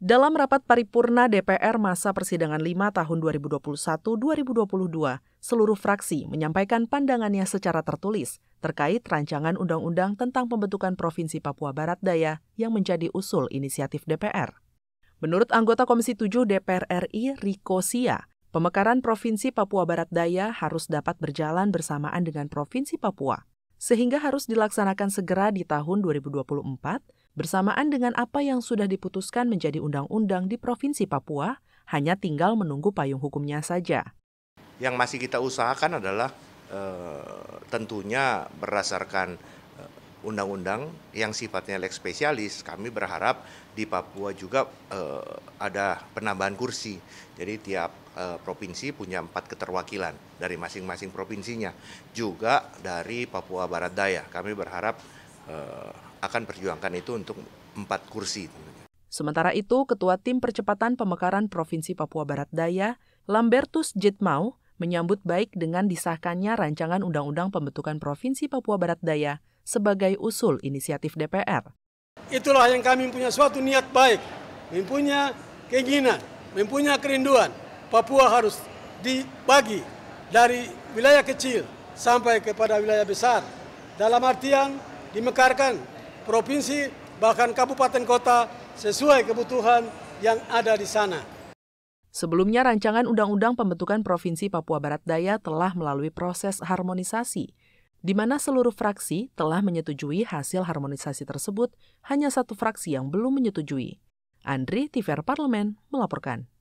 Dalam rapat paripurna DPR masa persidangan 5 tahun 2021-2022, seluruh fraksi menyampaikan pandangannya secara tertulis terkait rancangan undang-undang tentang pembentukan Provinsi Papua Barat Daya yang menjadi usul inisiatif DPR. Menurut anggota Komisi 7 DPR RI Riko Sia, pemekaran Provinsi Papua Barat Daya harus dapat berjalan bersamaan dengan Provinsi Papua, sehingga harus dilaksanakan segera di tahun 2024 Bersamaan dengan apa yang sudah diputuskan menjadi undang-undang di Provinsi Papua, hanya tinggal menunggu payung hukumnya saja. Yang masih kita usahakan adalah e, tentunya berdasarkan eh, undang-undang yang sifatnya lex spesialis, kami berharap di Papua juga e, ada penambahan kursi. Jadi tiap e, provinsi punya empat keterwakilan dari masing-masing provinsinya, juga dari Papua Barat Daya. Kami berharap Eh, akan perjuangkan itu untuk empat kursi. Sementara itu, Ketua Tim Percepatan Pemekaran Provinsi Papua Barat Daya, Lambertus Jitmau, menyambut baik dengan disahkannya Rancangan Undang-Undang Pembentukan Provinsi Papua Barat Daya sebagai usul inisiatif DPR. Itulah yang kami punya suatu niat baik, mempunyai keinginan, mempunyai kerinduan. Papua harus dibagi dari wilayah kecil sampai kepada wilayah besar. Dalam artian dimekarkan provinsi bahkan kabupaten kota sesuai kebutuhan yang ada di sana. Sebelumnya rancangan undang-undang pembentukan Provinsi Papua Barat Daya telah melalui proses harmonisasi di mana seluruh fraksi telah menyetujui hasil harmonisasi tersebut, hanya satu fraksi yang belum menyetujui. Andri Tiver Parlemen melaporkan.